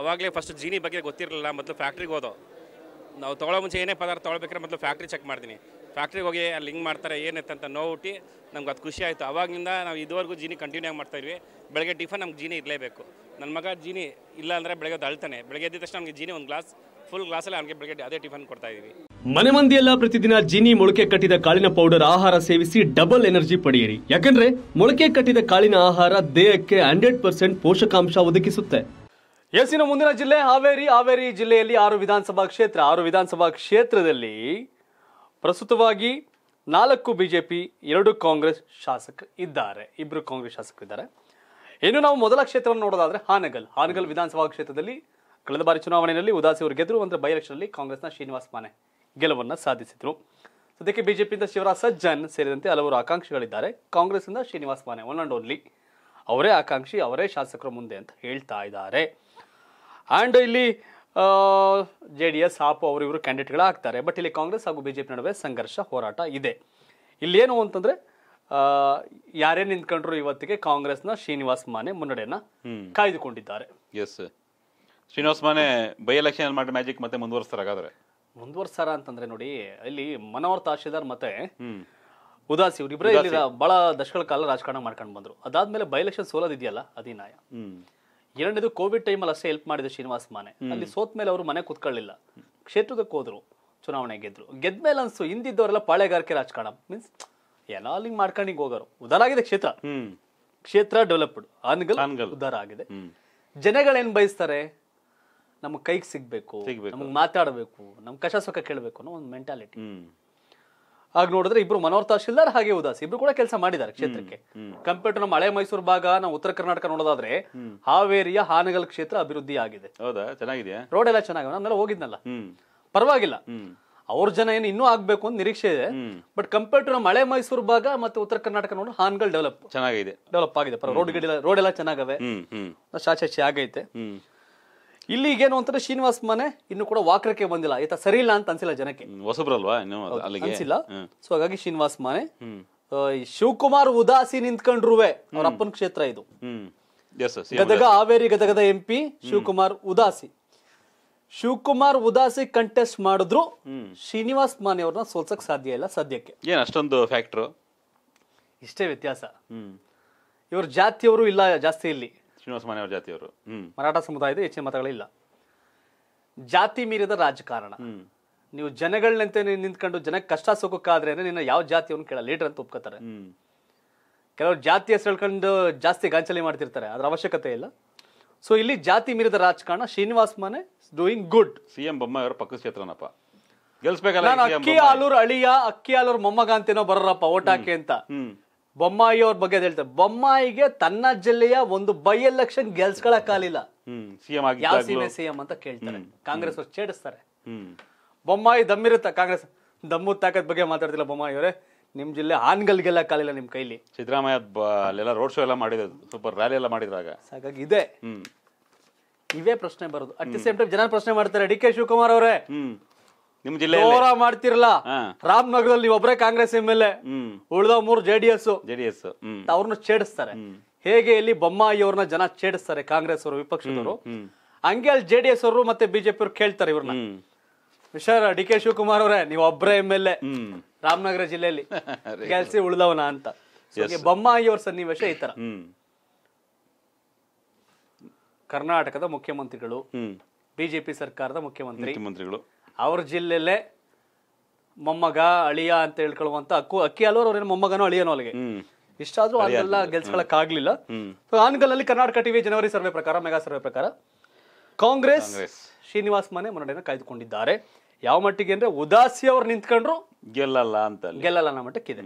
ಅವಾಗಲೇ ಫಸ್ಟ್ ಜೀನಿ ಬಗ್ಗೆ ಗೊತ್ತಿರಲಿಲ್ಲ ಮೊದಲು ಫ್ಯಾಕ್ಟ್ರಿಗೆ ಹೋದೋ ನಾವು ತೊಗೊಳ್ಳೋ ಮುಂಚೆ ಏನೇ ಪದಾರ್ಥ ತೊಗೊಳ್ಬೇಕಾದ್ರೆ ಮೊದಲು ಫ್ಯಾಕ್ಟ್ರಿ ಚೆಕ್ ಮಾಡ್ತೀನಿ ಫ್ಯಾಕ್ಟ್ರಿಗೆ ಹೋಗಿ ಅಲ್ಲಿ ಹಿಂಗೆ ಮಾಡ್ತಾರೆ ಏನೈತೆ ಅಂತ ಹುಟ್ಟಿ ನಮ್ಗೆ ಅದು ಖುಷಿ ಆಯಿತು ಅವಾಗಿಂದ ನಾವು ಇದುವರೆಗೂ ಜೀನಿ ಕಂಟಿನ್ಯೂ ಮಾಡ್ತಾಯಿದ್ವಿ ಬೆಳಗ್ಗೆ ಟಿಫನ್ ನಮ್ಗೆ ಜೀನಿ ಇರಲೇಬೇಕು ನನ್ನ ಮಗ ಜೀನಿ ಇಲ್ಲ ಅಂದರೆ ಬೆಳಗ್ಗೆ ಅಳ್ತಾನೆ ಬೆಳಗ್ಗೆ ಎದ್ದ ತಕ್ಷಣ ನಮಗೆ ಜೀನಿ ಒಂದು ಗ್ಲಾಸ್ ಫುಲ್ ಅಲ್ಲಿ ಅವನಿಗೆ ಬೆಳಗ್ಗೆ ಅದೇ ಟಿಫನ್ ಕೊಡ್ತಾ ಇದ್ದೀವಿ ಮನೆ ಮಂದಿಯೆಲ್ಲ ಪ್ರತಿದಿನ ಜೀನಿ ಮೊಳಕೆ ಕಟ್ಟಿದ ಕಾಳಿನ ಪೌಡರ್ ಆಹಾರ ಸೇವಿಸಿ ಡಬಲ್ ಎನರ್ಜಿ ಪಡೆಯಿರಿ ಯಾಕಂದ್ರೆ ಮೊಳಕೆ ಕಟ್ಟಿದ ಕಾಳಿನ ಆಹಾರ ದೇಹಕ್ಕೆ ಹಂಡ್ರೆಡ್ ಪರ್ಸೆಂಟ್ ಪೋಷಕಾಂಶ ಒದಗಿಸುತ್ತೆ ಎಸ್ಸಿನ ಮುಂದಿನ ಜಿಲ್ಲೆ ಹಾವೇರಿ ಹಾವೇರಿ ಜಿಲ್ಲೆಯಲ್ಲಿ ಆರು ವಿಧಾನಸಭಾ ಕ್ಷೇತ್ರ ಆರು ವಿಧಾನಸಭಾ ಕ್ಷೇತ್ರದಲ್ಲಿ ಪ್ರಸ್ತುತವಾಗಿ ನಾಲ್ಕು ಬಿಜೆಪಿ ಎರಡು ಕಾಂಗ್ರೆಸ್ ಶಾಸಕ ಇದ್ದಾರೆ ಇಬ್ಬರು ಕಾಂಗ್ರೆಸ್ ಶಾಸಕರಿದ್ದಾರೆ ಇನ್ನು ನಾವು ಮೊದಲ ಕ್ಷೇತ್ರವನ್ನು ನೋಡೋದಾದ್ರೆ ಹಾನಗಲ್ ಹಾನಗಲ್ ವಿಧಾನಸಭಾ ಕ್ಷೇತ್ರದಲ್ಲಿ ಕಳೆದ ಬಾರಿ ಚುನಾವಣೆಯಲ್ಲಿ ಉದಾಸಿ ಅವರು ಗೆದ್ರು ಅಂದರೆ ಬೈ ಎಲೆಕ್ಷನ್ ಕಾಂಗ್ರೆಸ್ನ ಶ್ರೀನಿವಾಸ್ ಮಾನೆ ಗೆಲುವನ್ನು ಸಾಧಿಸಿದರು ಸದ್ಯಕ್ಕೆ ಬಿಜೆಪಿಯಿಂದ ಶಿವರಾಜ್ ಸಜ್ಜನ್ ಸೇರಿದಂತೆ ಹಲವರು ಆಕಾಂಕ್ಷಿಗಳಿದ್ದಾರೆ ಕಾಂಗ್ರೆಸ್ನಿಂದ Srinivas Mane one and only ಅವರೇ ಆಕಾಂಕ್ಷಿ ಅವರೇ ಶಾಸಕರು ಮುಂದೆ ಅಂತ ಹೇಳ್ತಾ ಇದ್ದಾರೆ ಆ್ಯಂಡ್ ಇಲ್ಲಿ ಜೆ ಡಿ ಎಸ್ ಹಾಪು ಅವರಿವರು ಕ್ಯಾಂಡಿಡೇಟ್ಗಳಾಗ್ತಾರೆ ಬಟ್ ಇಲ್ಲಿ ಕಾಂಗ್ರೆಸ್ ಹಾಗೂ ಬಿ ಜೆ ಪಿ ನಡುವೆ ಸಂಘರ್ಷ ಹೋರಾಟ ಇದೆ ಇಲ್ಲೇನು ಅಂತಂದರೆ ಯಾರೇ ನಿಂತ್ಕೊಂಡ್ರು ಇವತ್ತಿಗೆ ಕಾಂಗ್ರೆಸ್ನ ಶ್ರೀನಿವಾಸ್ ಮಾನೆ ಮುನ್ನಡೆಯನ್ನ ಕಾಯ್ದುಕೊಂಡಿದ್ದಾರೆ S Srinivas Mane by election ಮಾಡಿ ಮ್ಯಾಜಿಕ್ ಮತ್ತೆ ಮುಂದುವರ್ಸ್ತಾರೆ ಹಾಗಾದರೆ ಮುಂದುವರ್ಸಾರ ಅಂತಂದ್ರೆ ನೋಡಿ ಇಲ್ಲಿ ಮನೋಹರ್ ತಾಶೀದಾರ್ ಮತ್ತೆ ಉದಾಸಿ ಇವರಿಬ್ಬರೇ ಇಲ್ಲಿ ಬಹಳ ದಶಕಗಳ ಕಾಲ ರಾಜಕಾರಣ ಮಾಡ್ಕೊಂಡು ಬಂದ್ರು ಅದಾದ್ಮೇಲೆ ಬೈ ಎಲೆಕ್ಷನ್ ಸೋಲೋದಿದೆಯಲ್ಲ ಅಧಿನಾಯ ಎರಡನೇದು ಕೋವಿಡ್ ಟೈಮಲ್ಲಿ ಅಷ್ಟೇ ಹೆಲ್ಪ್ ಮಾಡಿದ್ರು ಶ್ರೀನಿವಾಸ್ ಮಾನೆ ಅಲ್ಲಿ ಸೋತ್ ಮೇಲೆ ಅವರು ಮನೆ ಕೂತ್ಕೊಳ್ಳಿಲ್ಲ ಕ್ಷೇತ್ರದಕ್ಕೆ ಹೋದ್ರು ಚುನಾವಣೆ ಗೆದ್ರು ಗೆದ್ಮೇಲೆ ಅನ್ಸು ಹಿಂದಿದ್ದವರೆಲ್ಲ ಪಾಳೆಗಾರಿಕೆ ರಾಜಕಾರಣ ಮೀನ್ಸ್ ಎಲ್ಲ ಮಾಡ್ಕೊಂಡು ಹೋಗೋರು ಉದಾರ ಆಗಿದೆ ಕ್ಷೇತ್ರ ಕ್ಷೇತ್ರ ಡೆವಲಪ್ಡ್ ಅನ್ಗಲ್ ಉದಾರ ಆಗಿದೆ ಜನಗಳೇನ್ ಬಯಸ್ತಾರೆ ನಮ್ಗೆ ಕೈಗೆ ಸಿಗ್ಬೇಕು ನಮಗೆ ಮಾತಾಡಬೇಕು ನಮ್ ಕಶ ಸುಖ ಕೇಳಬೇಕು ಅನ್ನೋ ಒಂದು ಮೆಂಟಾಲಿಟಿ ಆಗ ನೋಡಿದ್ರೆ ಇಬ್ರು ಮನೋಹರ್ ತಹಶೀಲ್ದಾರ್ ಹಾಗೆ ಉದಾಸ್ ಇಬ್ರು ಕೂಡ ಕೆಲಸ ಮಾಡಿದ್ದಾರೆ ಕ್ಷೇತ್ರಕ್ಕೆ ಕಂಪೇರ್ ಟು ನಮ್ಮ ಹಳೆ ಮೈಸೂರು ಭಾಗ ನಾವು ಉತ್ತರ ಕರ್ನಾಟಕ ನೋಡೋದಾದ್ರೆ ಹಾವೇರಿಯ ಹಾನಗಲ್ ಕ್ಷೇತ್ರ ಅಭಿವೃದ್ಧಿ ಆಗಿದೆ ಹೌದಾ ಚೆನ್ನಾಗಿದೆ ರೋಡ್ ಎಲ್ಲ ಚೆನ್ನಾಗಿದೆ ನಾನೆಲ್ಲ ಹೋಗಿದ್ನಲ್ಲ ಪರವಾಗಿಲ್ಲ ಅವ್ರ ಜನ ಏನು ಇನ್ನೂ ಆಗ್ಬೇಕು ಅಂತ ನಿರೀಕ್ಷೆ ಇದೆ ಬಟ್ ಕಂಪೇರ್ ಟು ನಮ್ಮ ಹಳೆ ಮೈಸೂರು ಭಾಗ ಮತ್ತೆ ಉತ್ತರ ಕರ್ನಾಟಕ ನೋಡಿ ಹಾನ್ಗಳು ಡೆವಲಪ್ ಚೆನ್ನಾಗಿದೆ ಡೆವಲಪ್ ಆಗಿದೆ ರೋಡ್ ಗಿಡ ರೋಡ್ ಎಲ್ಲ ಚೆನ್ನಾಗವೆ ಸಾಚಾಚಿ ಆಗೈತೆ ಇಲ್ಲಿ ಈಗೇನು ಅಂತಂದ್ರೆ ಶ್ರೀನಿವಾಸ್ ಮನೆ ಇನ್ನು ಕೂಡ ವಾಕ್ರಕ್ಕೆ ಬಂದಿಲ್ಲ ಈತ ಸರಿ ಇಲ್ಲ ಅಂತ ಅನ್ಸಿಲ್ಲ ಜನಕ್ಕೆ ಹೊಸಬ್ರಲ್ವಾ ಇನ್ನು ಅಲ್ಲಿಗೆ ಅನ್ಸಿಲ್ಲ ಸೊ ಹಾಗಾಗಿ ಶ್ರೀನಿವಾಸ್ ಮನೆ ಶಿವಕುಮಾರ್ ಉದಾಸಿ ನಿಂತ್ಕೊಂಡ್ರುವೆ ಅವ್ರ ಅಪ್ಪನ ಕ್ಷೇತ್ರ ಇದು ಗದಗ ಹಾವೇರಿ ಗದಗದ M P Shivakumar Udasi Shivakumar Udasi contest ಮಾಡಿದ್ರು ಶ್ರೀನಿವಾಸ್ ಮಾನೆ ಅವ್ರನ್ನ ಸೋಲ್ಸಕ್ ಸಾಧ್ಯ ಇಲ್ಲ ಸದ್ಯಕ್ಕೆ ಏನ್ ಅಷ್ಟೊಂದು ಫ್ಯಾಕ್ಟ್ರು ಇಷ್ಟೇ ವ್ಯತ್ಯಾಸ ಇವ್ರ ಜಾತಿಯವರು ಇಲ್ಲ ಜಾಸ್ತಿ ಇಲ್ಲಿ ಶ್ರೀನಿವಾಸ ಮನೆಯವ್ರ ಜಾತಿಯವರು ಮರಾಠ ಸಮುದಾಯದ ಹೆಚ್ಚಿನ ಮತಗಳಿಲ್ಲ ಜಾತಿ ಮೀರಿದ ರಾಜಕಾರಣ ನೀವು ಜನಗಳಂತೆ ನಿಂತ್ಕೊಂಡು ಜನಕ್ಕೆ ಕಷ್ಟ ಸುಖಕ್ಕಾದ್ರೆ ನಿನ್ನ ಯಾವ ಜಾತಿಯವನ್ನು ಕೇಳ ಲೀಡರ್ ಅಂತ ಒಪ್ಕೋತಾರೆ ಕೆಲವರು ಜಾತಿ ಹೆಸರು ಜಾಸ್ತಿ ಗಾಂಚಲಿ ಮಾಡ್ತಿರ್ತಾರೆ ಅದ್ರ ಅವಶ್ಯಕತೆ ಇಲ್ಲ ಸೊ ಇಲ್ಲಿ ಜಾತಿ ಮೀರಿದ ರಾಜಕಾರಣ ಶ್ರೀನಿವಾಸ್ ಮನೆ ಡೂಯಿಂಗ್ ಗುಡ್ ಸಿ ಎಂ ಪಕ್ಕ ಕ್ಷೇತ್ರನಪ್ಪ ಗೆಲ್ಸ್ಬೇಕಲ್ಲ ಅಕ್ಕಿ ಆಲೂರ್ ಅಳಿಯ ಅಕ್ಕಿ ಆಲೂರ್ ಮೊಮ್ಮಗ ಅಂತೇನೋ ಬರೋರಪ್ಪ ಓಟ್ ಹಾಕಿ ಅಂತ ಬೊಮ್ಮಾಯಿ ಅವ್ರ ಬಗ್ಗೆ ಹೇಳ್ತಾರೆ ಬೊಮ್ಮಾಯಿಗೆ ತನ್ನ ಜಿಲ್ಲೆಯ ಒಂದು ಬೈ ಎಲೆಕ್ಷನ್ ಗೆಲ್ಸ್ಕೊಳಕ್ಕಾಗಲಿಲ್ಲ ಸಿಎಂ ಯಾವ ಸಿಎಂ ಅಂತ ಕೇಳ್ತಾರೆ ಕಾಂಗ್ರೆಸ್ ಅವ್ರು ಛೇಡಿಸ್ತಾರೆ ಬೊಮ್ಮಾಯಿ ದಮ್ಮಿರುತ್ತ ಕಾಂಗ್ರೆಸ್ ದಮ್ಮು ತಾಕತ್ ಬಗ್ಗೆ ಮಾತಾಡ್ತಿಲ್ಲ ಬೊಮ್ಮಾಯಿ ಅವರೇ ನಿಮ್ ಜಿಲ್ಲೆ ಆನ್ಗಲ್ ಕಾಲಿಲ್ಲ ನಿಮ್ ಕೈಲಿ ಸಿದ್ದರಾಮಯ್ಯ ಅಲ್ಲೆಲ್ಲ ರೋಡ್ ಶೋ ಎಲ್ಲ ಮಾಡಿದ್ರು ಸೂಪರ್ ರ್ಯಾಲಿ ಎಲ್ಲ ಮಾಡಿದಾಗ ಹಾಗಾಗಿ ಇದೆ ಇವೇ ಪ್ರಶ್ನೆ ಬರೋದು ಅಟ್ ದಿ ಸೇಮ್ ಟೈಮ್ ಜನ ಪ್ರಶ್ನೆ ಮಾಡ್ತಾರೆ ಡಿ ಕೆ ಶಿವಕುಮಾರ್ ಅವರೇ ನಿಮ್ ಜಿಲ್ಲೆ ಜೋರ ಮಾಡ್ತಿರಲ್ಲ ರಾಮನಗರದಲ್ಲಿ ಒಬ್ಬರೇ ಕಾಂಗ್ರೆಸ್ ಎಂ ಎಲ್ ಎ ಉಳಿದ ಮೂರು J D S J D S ಅವ್ರನ್ನ ಛೇಡಿಸ್ತಾರೆ ಹೇಗೆ ಇಲ್ಲಿ ಬೊಮ್ಮಾಯಿ ಅವ್ರನ್ನ ಜನ ಛೇಡಿಸ್ತಾರೆ ಕಾಂಗ್ರೆಸ್ ಅವರು ವಿಪಕ್ಷದವರು ಹಂಗೆ ಅಲ್ಲಿ ಜೆ ಡಿ ಎಸ್ ಅವರು ಮತ್ತೆ ಬಿಜೆಪಿ ಅವ್ರು ಕೇಳ್ತಾರೆ ಇವ್ರನ್ನ ವಿಷಾರ ಡಿ ಕೆ ಶಿವಕುಮಾರ್ ಅವರೇ ನೀವು ಒಬ್ಬರೇ ಎಂ ಎಲ್ ಎ ರಾಮನಗರ ಜಿಲ್ಲೆಯಲ್ಲಿ ಕೆಲ್ಸಿ ಉಳಿದವನ ಅಂತ ಬೊಮ್ಮಾಯಿ ಅವ್ರ ಸನ್ನಿವೇಶ ಈ ತರ ಕರ್ನಾಟಕದ ಮುಖ್ಯಮಂತ್ರಿಗಳು ಬಿಜೆಪಿ ಸರ್ಕಾರದ ಮುಖ್ಯಮಂತ್ರಿ ಮುಖ್ಯಮಂತ್ರಿಗಳು ಅವ್ರ ಜಿಲ್ಲೆಲ್ಲೇ ಮೊಮ್ಮಗ ಅಳಿಯ ಅಂತ ಹೇಳ್ಕೊಳ್ಳುವಂತ ಅಕ್ಕು ಅಕ್ಕಿ ಅಲ್ವರು ಅವ್ರೇನು ಮೊಮ್ಮಗನೋ ಅಳಿಯನೋ ಅಲ್ಲಿಗೆ ಇಷ್ಟಾದ್ರೂ ಅದೆಲ್ಲ ಆಗ್ಲಿಲ್ಲ ಆನ್ಗಲ್ ಅಲ್ಲಿ ಕರ್ನಾಟಕ ಟಿವಿ ಜನವರಿ ಸರ್ವೆ ಪ್ರಕಾರ ಮೆಗಾ ಸರ್ವೆ ಪ್ರಕಾರ ಕಾಂಗ್ರೆಸ್ ಶ್ರೀನಿವಾಸ್ ಮನೆ ಮುನ್ನಡೆಯನ್ನು ಕಾಯ್ದುಕೊಂಡಿದ್ದಾರೆ ಯಾವ ಮಟ್ಟಿಗೆ ಅಂದ್ರೆ ಉದಾಸಿ ಅವ್ರು ನಿಂತ್ಕೊಂಡ್ರು ಗೆಲ್ಲಲ್ಲ ಅಂತ ಗೆಲ್ಲಲ್ಲ ಅನ್ನೋ ಇದೆ